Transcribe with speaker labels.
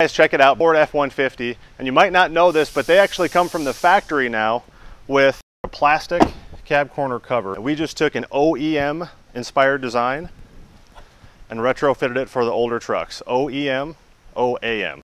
Speaker 1: guys check it out Ford F-150 and you might not know this but they actually come from the factory now with a plastic cab corner cover we just took an OEM inspired design and retrofitted it for the older trucks OEM OAM